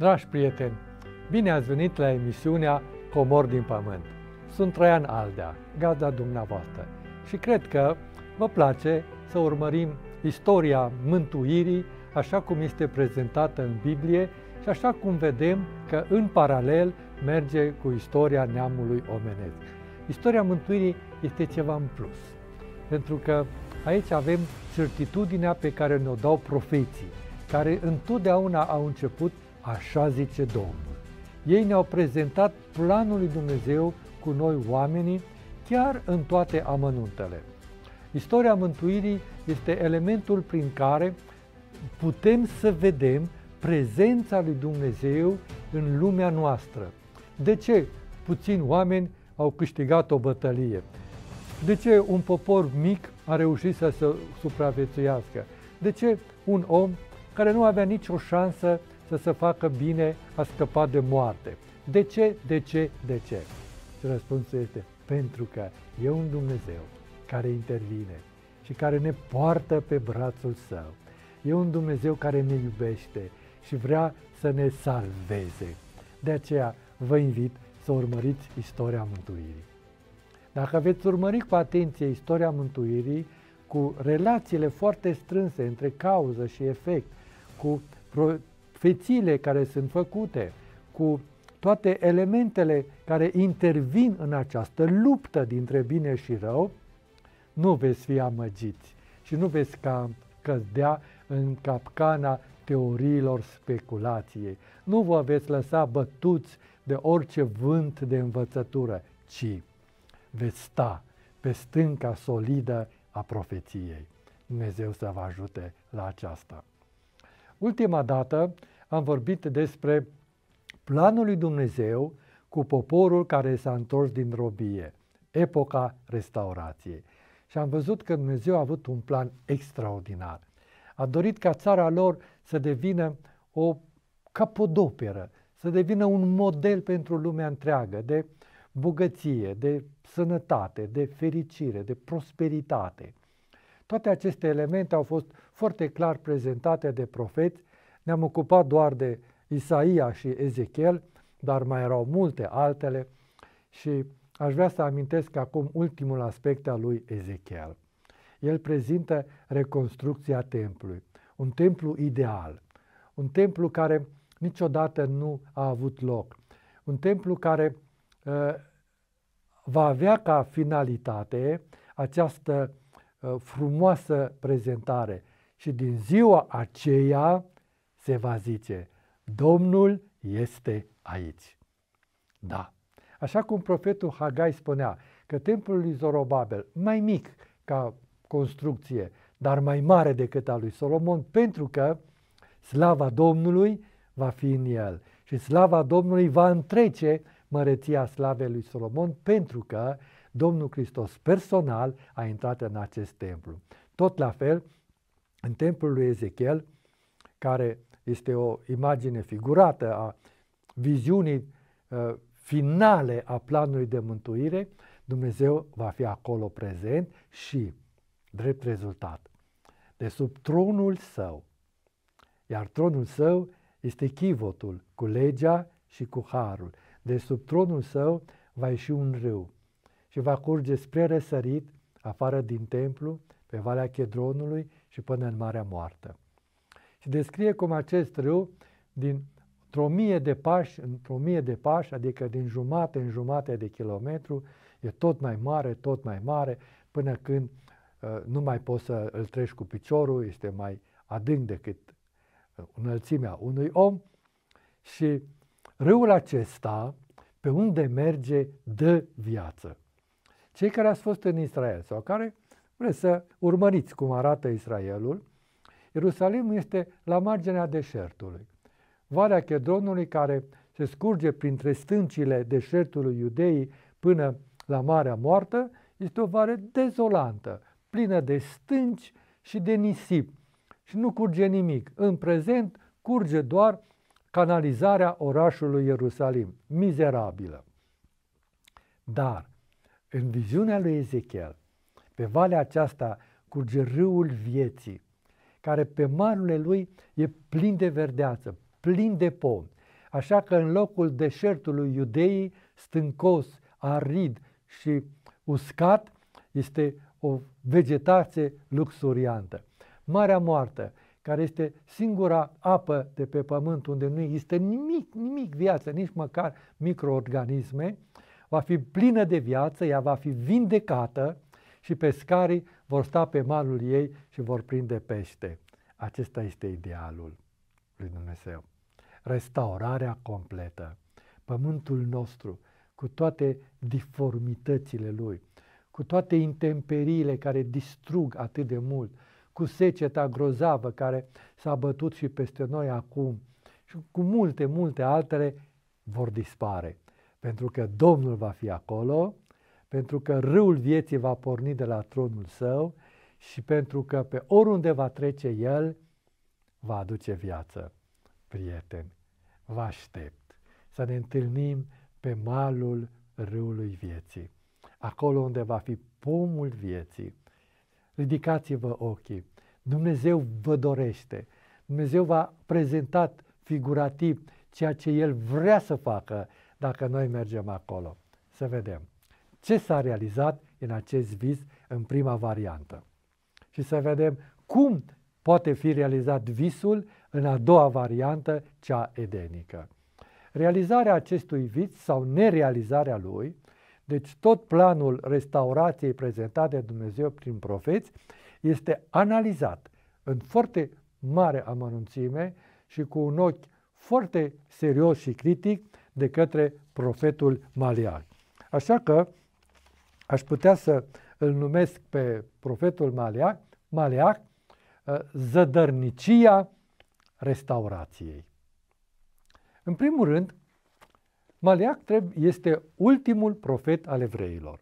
Dragi prieteni, bine ați venit la emisiunea Comor din Pământ. Sunt Traian Aldea, gazda dumneavoastră și cred că vă place să urmărim istoria mântuirii așa cum este prezentată în Biblie și așa cum vedem că în paralel merge cu istoria neamului omenesc. Istoria mântuirii este ceva în plus, pentru că aici avem certitudinea pe care ne-o dau profeții, care întotdeauna au început Așa zice Domnul. Ei ne-au prezentat planul lui Dumnezeu cu noi oamenii, chiar în toate amănuntele. Istoria mântuirii este elementul prin care putem să vedem prezența lui Dumnezeu în lumea noastră. De ce puțini oameni au câștigat o bătălie? De ce un popor mic a reușit să se supraviețuiască? De ce un om care nu avea nicio șansă să se facă bine, a scăpat de moarte. De ce? De ce? De ce? Și răspunsul este pentru că e un Dumnezeu care intervine și care ne poartă pe brațul său. E un Dumnezeu care ne iubește și vrea să ne salveze. De aceea vă invit să urmăriți istoria mântuirii. Dacă veți urmări cu atenție istoria mântuirii, cu relațiile foarte strânse între cauză și efect, cu fețile care sunt făcute, cu toate elementele care intervin în această luptă dintre bine și rău, nu veți fi amăgiți și nu veți cam căzdea în capcana teoriilor speculației. Nu vă veți lăsa bătuți de orice vânt de învățătură, ci veți sta pe stânca solidă a profeției. Dumnezeu să vă ajute la aceasta. Ultima dată am vorbit despre planul lui Dumnezeu cu poporul care s-a întors din robie, epoca restaurației. Și am văzut că Dumnezeu a avut un plan extraordinar. A dorit ca țara lor să devină o capodoperă, să devină un model pentru lumea întreagă de bogăție, de sănătate, de fericire, de prosperitate. Toate aceste elemente au fost foarte clar prezentate de profeți. Ne-am ocupat doar de Isaia și Ezechiel, dar mai erau multe altele și aș vrea să amintesc acum ultimul aspect al lui Ezechiel. El prezintă reconstrucția templului, un templu ideal, un templu care niciodată nu a avut loc, un templu care uh, va avea ca finalitate această Uh, frumoasă prezentare și din ziua aceea se va zice Domnul este aici. Da, așa cum profetul Hagai spunea că templul lui Zorobabel, mai mic ca construcție, dar mai mare decât al lui Solomon, pentru că slava Domnului va fi în el și slava Domnului va întrece măreția slavei lui Solomon, pentru că Domnul Hristos personal a intrat în acest templu. Tot la fel, în templul lui Ezechiel, care este o imagine figurată a viziunii uh, finale a planului de mântuire, Dumnezeu va fi acolo prezent și, drept rezultat, de sub tronul său, iar tronul său este chivotul cu legea și cu harul. De sub tronul său va ieși un râu și va curge spre răsărit, afară din templu, pe Valea Chedronului și până în Marea Moartă. Și descrie cum acest râu, dintr-o mie de pași, într-o mie de pași, adică din jumate în jumate de kilometru, e tot mai mare, tot mai mare, până când uh, nu mai poți să îl treci cu piciorul, este mai adânc decât uh, înălțimea unui om și râul acesta, pe unde merge, dă viață. Cei care ați fost în Israel sau care vreți să urmăriți cum arată Israelul, Ierusalimul este la marginea deșertului. Valea Chedronului care se scurge printre stâncile deșertului Iudeii până la Marea Moartă este o vale dezolantă, plină de stânci și de nisip și nu curge nimic. În prezent curge doar canalizarea orașului Ierusalim, mizerabilă. Dar în viziunea lui Ezechiel, pe valea aceasta curge râul vieții, care pe marurile lui e plin de verdeață, plin de pom. Așa că în locul deșertului iudeii, stâncos, arid și uscat, este o vegetație luxuriantă. Marea Moartă, care este singura apă de pe pământ unde nu există nimic, nimic viață, nici măcar microorganisme, uh, va fi plină de viață, ea va fi vindecată și pescarii vor sta pe malul ei și vor prinde pește. Acesta este idealul lui Dumnezeu. Restaurarea completă. Pământul nostru, cu toate diformitățile lui, cu toate intemperiile care distrug atât de mult, cu seceta grozavă care s-a bătut și peste noi acum și cu multe, multe altele, vor dispare pentru că Domnul va fi acolo, pentru că râul vieții va porni de la tronul său și pentru că pe oriunde va trece el, va aduce viață. Prieteni, vă aștept să ne întâlnim pe malul râului vieții, acolo unde va fi pomul vieții. Ridicați-vă ochii. Dumnezeu vă dorește. Dumnezeu v-a prezentat figurativ ceea ce El vrea să facă dacă noi mergem acolo. Să vedem ce s-a realizat în acest vis în prima variantă și să vedem cum poate fi realizat visul în a doua variantă, cea edenică. Realizarea acestui vis sau nerealizarea lui, deci tot planul restaurației prezentat de Dumnezeu prin profeți, este analizat în foarte mare amănunțime și cu un ochi foarte serios și critic de către profetul Malial. Așa că aș putea să îl numesc pe profetul Maliah, Maliah ă, zădărnicia restaurației. În primul rând, Maliah este ultimul profet al evreilor.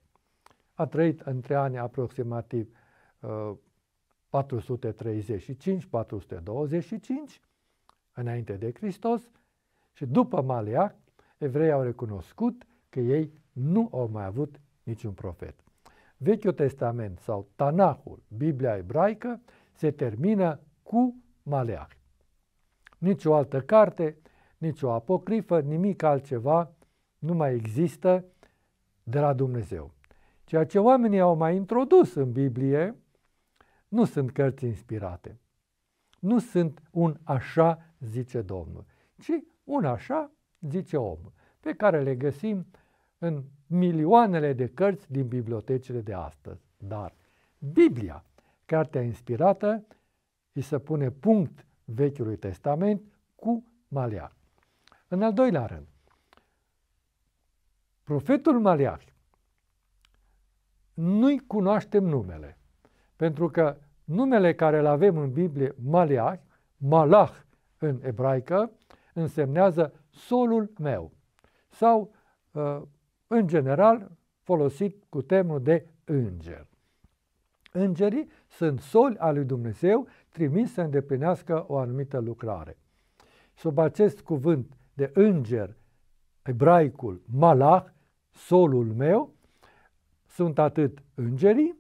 A trăit între anii aproximativ 435-425 ă, înainte de Hristos și după Maliac evreii au recunoscut că ei nu au mai avut niciun profet. Vechiul Testament sau Tanahul, Biblia ebraică, se termină cu Maleah. Nici o altă carte, nici o apocrifă, nimic altceva nu mai există de la Dumnezeu. Ceea ce oamenii au mai introdus în Biblie nu sunt cărți inspirate. Nu sunt un așa, zice Domnul, ci un așa, zice om, pe care le găsim în milioanele de cărți din bibliotecile de astăzi. Dar Biblia, cartea inspirată, îi se pune punct Vechiului Testament cu Maleac. În al doilea rând, profetul Maleac nu-i cunoaștem numele, pentru că numele care îl avem în Biblie, Maleach, Malach în ebraică, însemnează solul meu. Sau, uh, în general, folosit cu termenul de înger. Îngerii sunt soli al lui Dumnezeu trimis să îndeplinească o anumită lucrare. Sub acest cuvânt de înger, ebraicul malach, solul meu, sunt atât îngerii,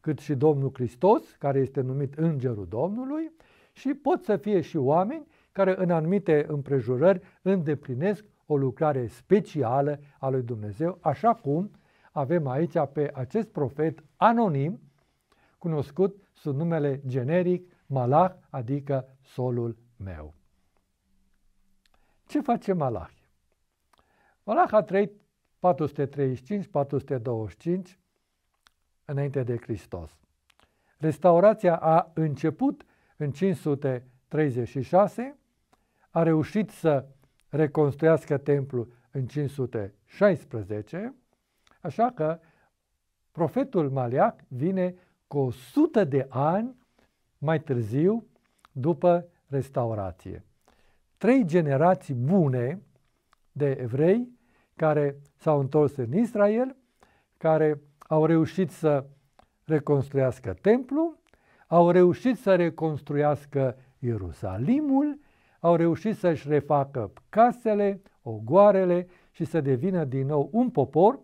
cât și Domnul Hristos, care este numit Îngerul Domnului, și pot să fie și oameni care în anumite împrejurări îndeplinesc o lucrare specială a lui Dumnezeu, așa cum avem aici pe acest profet anonim, cunoscut sub numele generic Malach, adică solul meu. Ce face Malach? Malach a trăit 435-425 înainte de Hristos. Restaurația a început în 536 a reușit să reconstruiască templul în 516, așa că profetul Maliac vine cu 100 de ani mai târziu după restaurație. Trei generații bune de evrei care s-au întors în Israel, care au reușit să reconstruiască templul, au reușit să reconstruiască Ierusalimul au reușit să-și refacă casele, ogoarele și să devină din nou un popor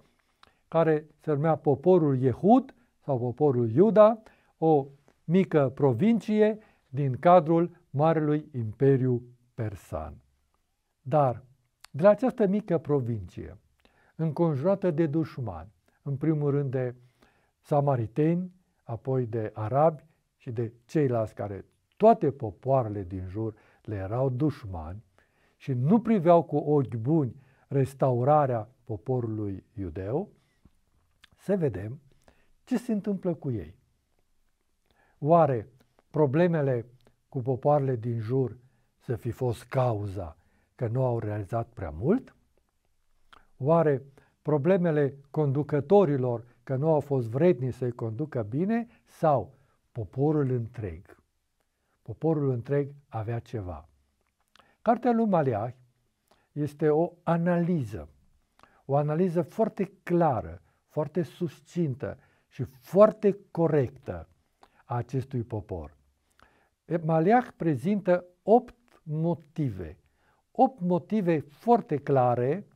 care se numea poporul Yehud sau poporul Iuda, o mică provincie din cadrul Marelui Imperiu Persan. Dar de la această mică provincie, înconjurată de dușmani, în primul rând de samariteni, apoi de arabi și de ceilalți care toate popoarele din jur le erau dușmani și nu priveau cu ochi buni restaurarea poporului iudeu, să vedem ce se întâmplă cu ei. Oare problemele cu popoarele din jur să fi fost cauza că nu au realizat prea mult? Oare problemele conducătorilor că nu au fost vredni să-i conducă bine sau poporul întreg? Poporul întreg avea ceva. Cartea lui Maliach este o analiză, o analiză foarte clară, foarte susțintă și foarte corectă a acestui popor. Maliach prezintă opt motive, opt motive foarte clare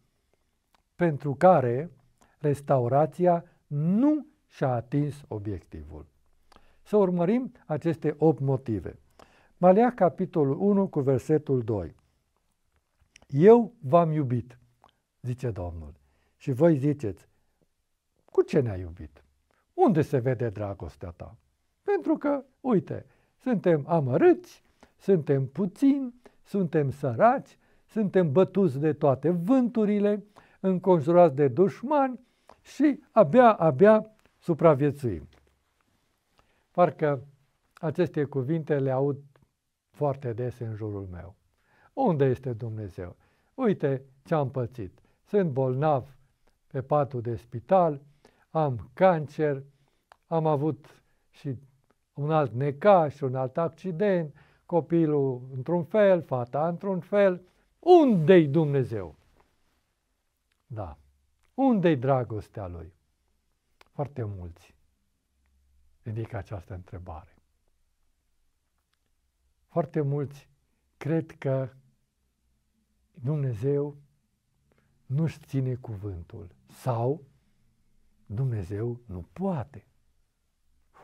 pentru care restaurația nu și-a atins obiectivul. Să urmărim aceste opt motive. Malea, capitolul 1, cu versetul 2. Eu v-am iubit, zice Domnul, și voi ziceți, cu ce ne-ai iubit? Unde se vede dragostea ta? Pentru că, uite, suntem amărâți, suntem puțini, suntem săraci, suntem bătuți de toate vânturile, înconjurați de dușmani și abia, abia supraviețuim. Parcă aceste cuvinte le aud foarte des în jurul meu. Unde este Dumnezeu? Uite ce am pățit. Sunt bolnav pe patul de spital, am cancer, am avut și un alt necaș, și un alt accident, copilul într-un fel, fata într-un fel. Unde-i Dumnezeu? Da. Unde-i dragostea lui? Foarte mulți ridică această întrebare. Foarte mulți cred că Dumnezeu nu-și ține cuvântul sau Dumnezeu nu poate.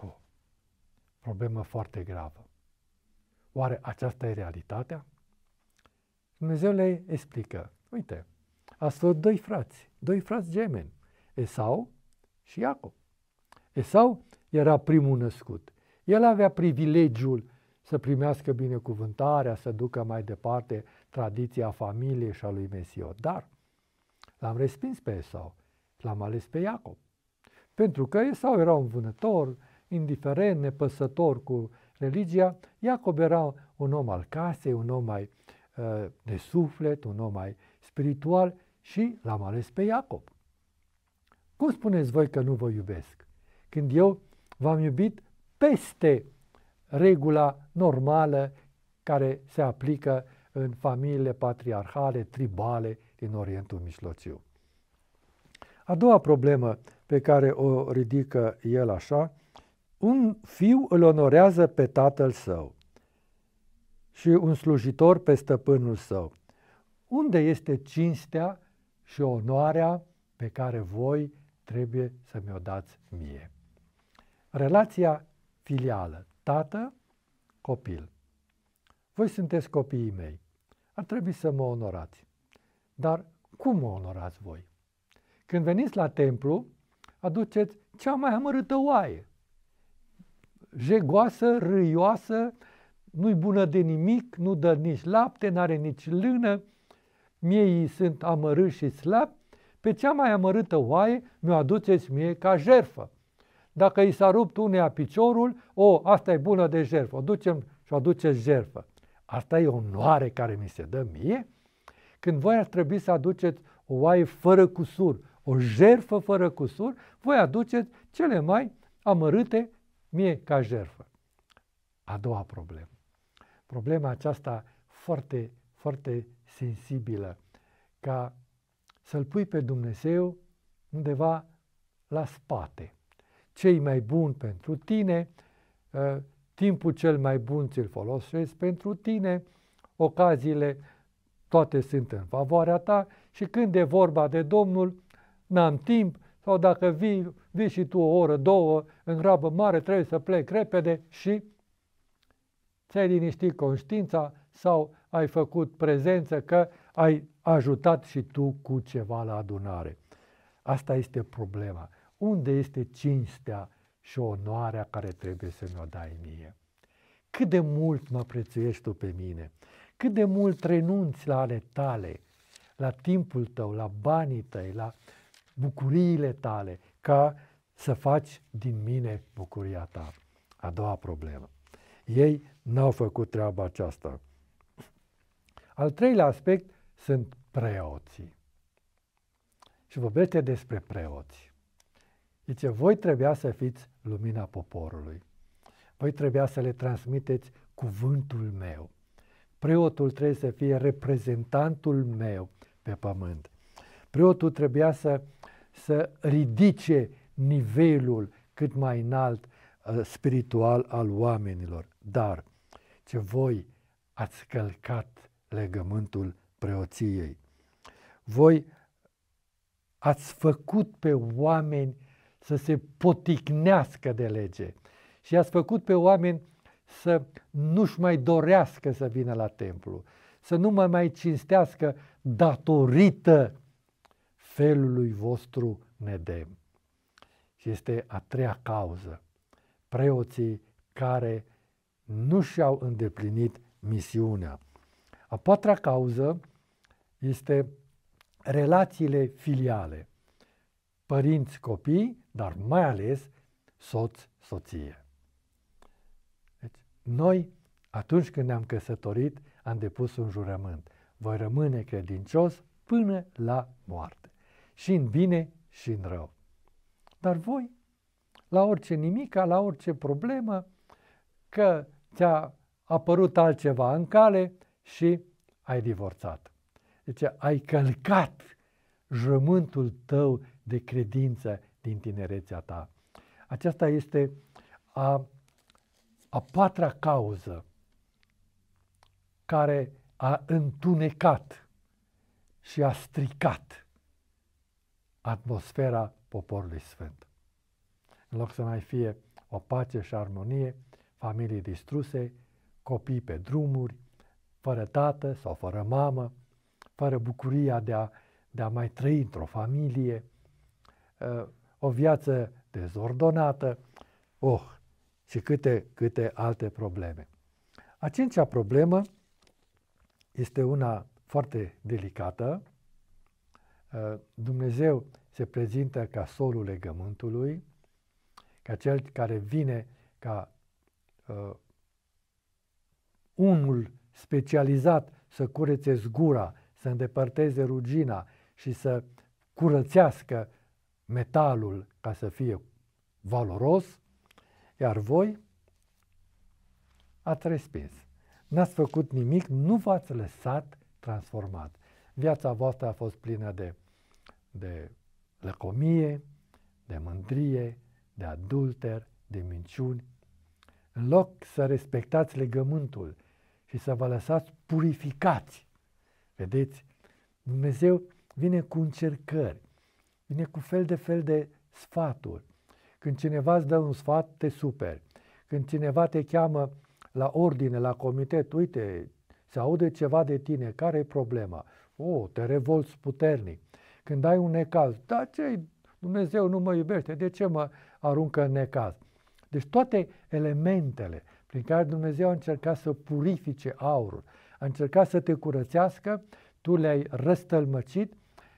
Oh, problemă foarte gravă. Oare aceasta e realitatea? Dumnezeu le explică. Uite, ați fost doi frați, doi frați gemeni, Esau și Iacob. Esau era primul născut. El avea privilegiul să primească binecuvântarea, să ducă mai departe tradiția familiei și a lui Mesiot. Dar l-am respins pe Esau, l-am ales pe Iacob. Pentru că Esau era un vânător, indiferent, nepăsător cu religia, Iacob era un om al casei, un om mai uh, de suflet, un om mai spiritual și l-am ales pe Iacob. Cum spuneți voi că nu vă iubesc? Când eu v-am iubit peste regula normală care se aplică în familiile patriarhale, tribale din Orientul Mijlociu. A doua problemă pe care o ridică el așa, un fiu îl onorează pe tatăl său și un slujitor pe stăpânul său. Unde este cinstea și onoarea pe care voi trebuie să mi-o dați mie? Relația filială, Tată, copil, voi sunteți copiii mei, ar trebui să mă onorați. Dar cum mă onorați voi? Când veniți la templu, aduceți cea mai amărâtă oaie, jegoasă, râioasă, nu-i bună de nimic, nu dă nici lapte, n-are nici lână, miei sunt amărâți și slabi, pe cea mai amărâtă oaie mi-o aduceți mie ca jerfă. Dacă i s-a rupt unea piciorul, o, asta e bună de jertfă, o ducem și o aduce jertfă. Asta e o onoare care mi se dă mie? Când voi ar trebui să aduceți o oaie fără cusur, o jerfă fără cusur, voi aduceți cele mai amărâte mie ca jerfă. A doua problemă. Problema aceasta foarte, foarte sensibilă, ca să-L pui pe Dumnezeu undeva la spate cei mai buni pentru tine, ă, timpul cel mai bun ți-l folosești pentru tine, ocaziile toate sunt în favoarea ta și când e vorba de Domnul, n-am timp sau dacă vii, vii și tu o oră, două, în grabă mare, trebuie să plec repede și ți-ai liniștit conștiința sau ai făcut prezență că ai ajutat și tu cu ceva la adunare. Asta este problema unde este cinstea și onoarea care trebuie să mi-o dai mie? Cât de mult mă prețuiești tu pe mine? Cât de mult renunți la ale tale, la timpul tău, la banii tăi, la bucuriile tale, ca să faci din mine bucuria ta? A doua problemă. Ei n-au făcut treaba aceasta. Al treilea aspect sunt preoții. Și vorbește despre preoți. Zice, voi trebuia să fiți lumina poporului. Voi trebuia să le transmiteți cuvântul meu. Preotul trebuie să fie reprezentantul meu pe pământ. Preotul trebuia să, să ridice nivelul cât mai înalt ă, spiritual al oamenilor. Dar ce voi ați călcat legământul preoției. Voi ați făcut pe oameni să se poticnească de lege și i-ați făcut pe oameni să nu-și mai dorească să vină la templu, să nu mai mai cinstească datorită felului vostru nedem. Și este a treia cauză. Preoții care nu și-au îndeplinit misiunea. A patra cauză este relațiile filiale părinți, copii, dar mai ales soț, soție. Deci, noi, atunci când ne-am căsătorit, am depus un jurământ. Voi rămâne credincios până la moarte. Și în bine și în rău. Dar voi, la orice nimica, la orice problemă, că ți-a apărut altceva în cale și ai divorțat. Deci ai călcat jurământul tău de credință din tinerețea ta. Aceasta este a, a patra cauză care a întunecat și a stricat atmosfera poporului sfânt. În loc să mai fie o pace și armonie, familii distruse, copii pe drumuri, fără tată sau fără mamă, fără bucuria de a, de a mai trăi într-o familie, Eh, o viață dezordonată, oh, și câte, câte alte probleme. A cincea problemă este una foarte delicată. Eh, Dumnezeu se prezintă ca solul legământului, ca cel care vine ca uh, unul specializat să curețe zgura, să îndepărteze rugina și să curățească metalul ca să fie valoros, iar voi ați respins. N-ați făcut nimic, nu v-ați lăsat transformat. Viața voastră a fost plină de, de lăcomie, de mândrie, de adulter, de minciuni. În loc să respectați legământul și să vă lăsați purificați, vedeți, Dumnezeu vine cu încercări Vine cu fel de fel de sfaturi. Când cineva îți dă un sfat, te superi. Când cineva te cheamă la ordine, la comitet, uite, se aude ceva de tine, care e problema? O, oh, te revolți puternic. Când ai un necaz, da, ce Dumnezeu nu mă iubește, de ce mă aruncă în necaz? Deci toate elementele prin care Dumnezeu a încercat să purifice aurul, a încercat să te curățească, tu le-ai răstălmăcit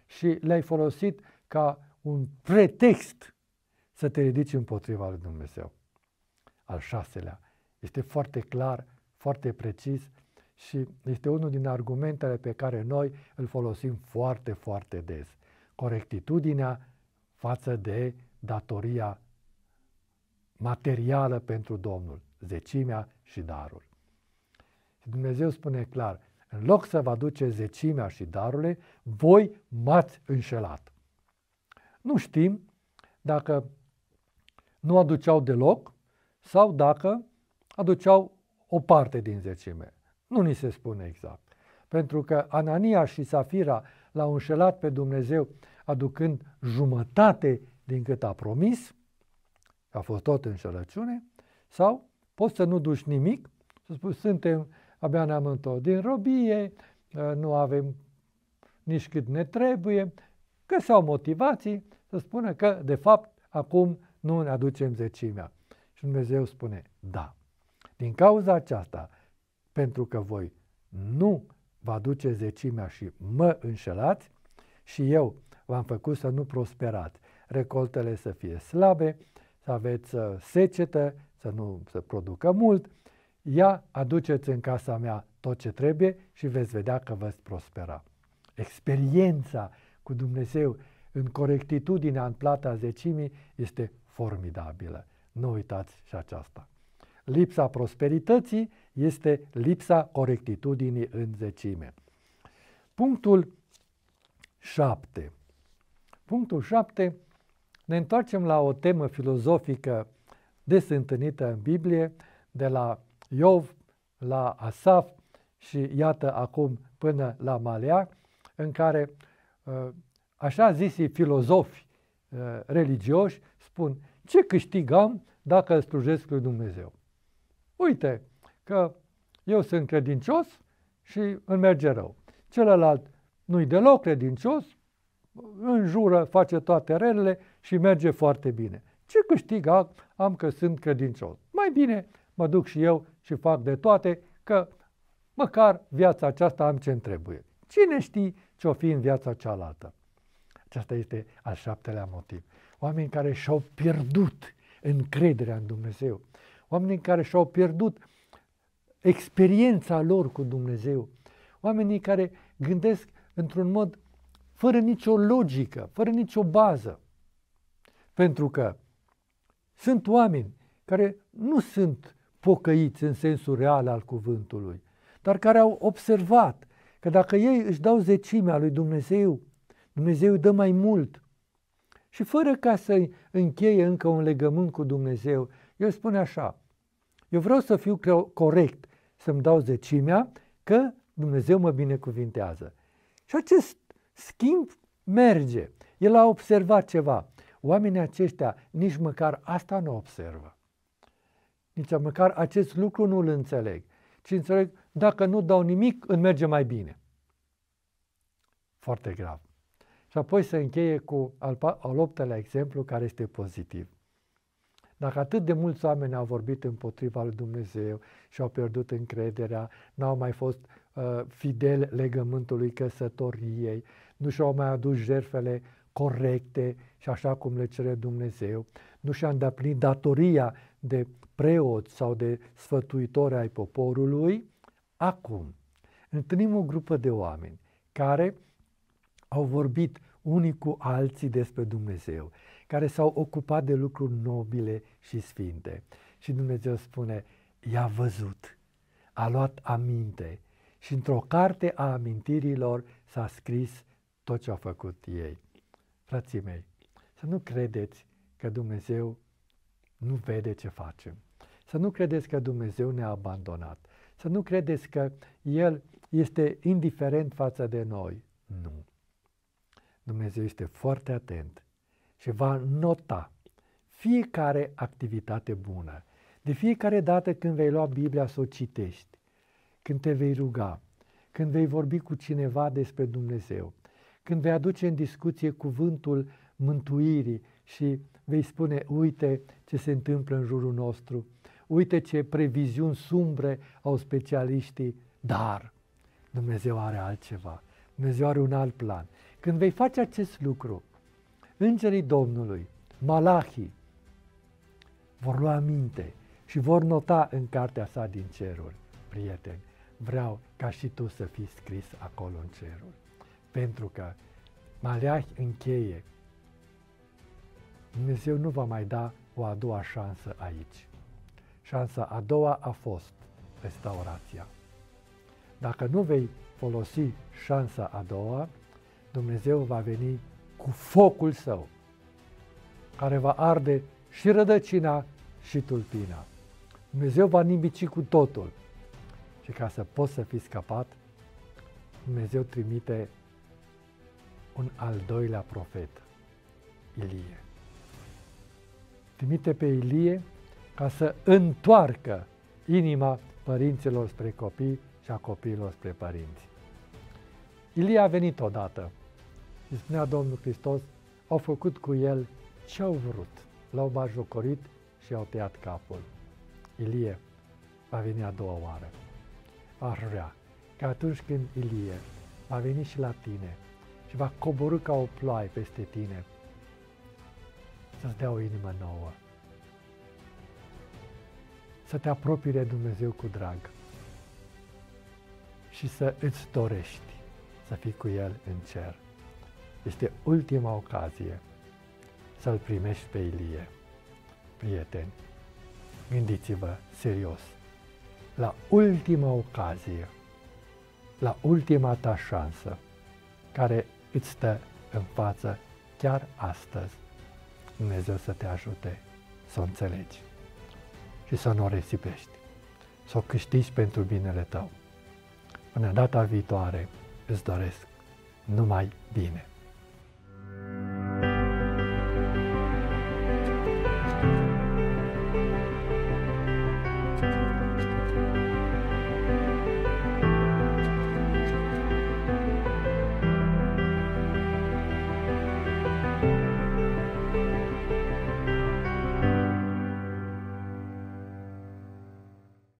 și le-ai folosit ca un pretext să te ridici împotriva lui Dumnezeu. Al șaselea, este foarte clar, foarte precis și este unul din argumentele pe care noi îl folosim foarte, foarte des. Corectitudinea față de datoria materială pentru Domnul, zecimea și darul. Dumnezeu spune clar, în loc să vă aduce zecimea și darurile, voi m-ați înșelat. Nu știm dacă nu aduceau deloc sau dacă aduceau o parte din zecime. Nu ni se spune exact. Pentru că Anania și Safira l-au înșelat pe Dumnezeu aducând jumătate din cât a promis, a fost tot înșelăciune, sau poți să nu duci nimic, să spui, suntem, abia ne-am întors din robie, ă, nu avem nici cât ne trebuie că se au motivații să spună că, de fapt, acum nu ne aducem zecimea. Și Dumnezeu spune, da, din cauza aceasta, pentru că voi nu vă aduce zecimea și mă înșelați și eu v-am făcut să nu prosperați, recoltele să fie slabe, să aveți uh, secetă, să nu se producă mult, ia aduceți în casa mea tot ce trebuie și veți vedea că veți prospera. Experiența cu Dumnezeu în corectitudinea în plata zecimii este formidabilă. Nu uitați și aceasta. Lipsa prosperității este lipsa corectitudinii în zecime. Punctul 7. Punctul 7. Ne întoarcem la o temă filozofică des întâlnită în Biblie, de la Iov la Asaf și iată acum până la Malea, în care Uh, așa zisii filozofi uh, religioși spun ce câștigam dacă îl slujesc lui Dumnezeu. Uite că eu sunt credincios și îmi merge rău. Celălalt nu-i deloc credincios, înjură, face toate relele și merge foarte bine. Ce câștig am că sunt credincios? Mai bine mă duc și eu și fac de toate că măcar viața aceasta am ce-mi trebuie. Cine știe ce-o fi în viața cealaltă? Acesta este al șaptelea motiv. Oameni care și-au pierdut încrederea în Dumnezeu. Oameni care și-au pierdut experiența lor cu Dumnezeu. Oamenii care gândesc într-un mod fără nicio logică, fără nicio bază. Pentru că sunt oameni care nu sunt pocăiți în sensul real al cuvântului, dar care au observat Că dacă ei își dau zecimea lui Dumnezeu, Dumnezeu dă mai mult. Și fără ca să încheie încă un legământ cu Dumnezeu, el spune așa, eu vreau să fiu corect, să-mi dau zecimea, că Dumnezeu mă binecuvintează. Și acest schimb merge. El a observat ceva. Oamenii aceștia nici măcar asta nu observă. Nici măcar acest lucru nu îl înțeleg. Ci înțeleg, dacă nu dau nimic, îmi merge mai bine. Foarte grav. Și apoi se încheie cu al, al optelea exemplu care este pozitiv. Dacă atât de mulți oameni au vorbit împotriva lui Dumnezeu și au pierdut încrederea, n-au mai fost uh, fideli legământului căsătoriei, nu și-au mai adus jertfele corecte și așa cum le cere Dumnezeu, nu și-a îndeplinit datoria de preot sau de sfătuitor ai poporului, Acum, întâlnim o grupă de oameni care au vorbit unii cu alții despre Dumnezeu, care s-au ocupat de lucruri nobile și sfinte. Și Dumnezeu spune, i-a văzut, a luat aminte și într-o carte a amintirilor s-a scris tot ce au făcut ei. Frații mei, să nu credeți că Dumnezeu nu vede ce facem. Să nu credeți că Dumnezeu ne-a abandonat. Să nu credeți că El este indiferent față de noi. Nu. Dumnezeu este foarte atent și va nota fiecare activitate bună. De fiecare dată când vei lua Biblia să o citești, când te vei ruga, când vei vorbi cu cineva despre Dumnezeu, când vei aduce în discuție cuvântul mântuirii și vei spune, uite ce se întâmplă în jurul nostru, uite ce previziuni sumbre au specialiștii, dar Dumnezeu are altceva, Dumnezeu are un alt plan. Când vei face acest lucru, îngerii Domnului, malahii, vor lua minte și vor nota în cartea sa din ceruri, prieteni, vreau ca și tu să fii scris acolo în ceruri. Pentru că Malachi încheie. Dumnezeu nu va mai da o a doua șansă aici. Șansa a doua a fost restaurația. Dacă nu vei folosi șansa a doua, Dumnezeu va veni cu focul său, care va arde și rădăcina și tulpina. Dumnezeu va nimici cu totul. Și ca să poți să fii scăpat. Dumnezeu trimite un al doilea profet, Ilie. Trimite pe Ilie ca să întoarcă inima părinților spre copii și a copiilor spre părinți. Ilie a venit odată și spunea Domnul Hristos, au făcut cu el ce au vrut, l-au bajocorit și au tăiat capul. Ilie va veni a doua oară. Ar vrea că atunci când Ilie va veni și la tine și va coborâ ca o ploaie peste tine, să-ți dea o inimă nouă, să te apropii de Dumnezeu cu drag și să îți dorești să fii cu El în cer. Este ultima ocazie să-L primești pe Ilie. Prieteni, gândiți-vă serios la ultima ocazie, la ultima ta șansă care îți stă în față chiar astăzi. Dumnezeu să te ajute să o înțelegi și să nu o resipești. să o câștigi pentru binele tău. Până data viitoare îți doresc numai bine.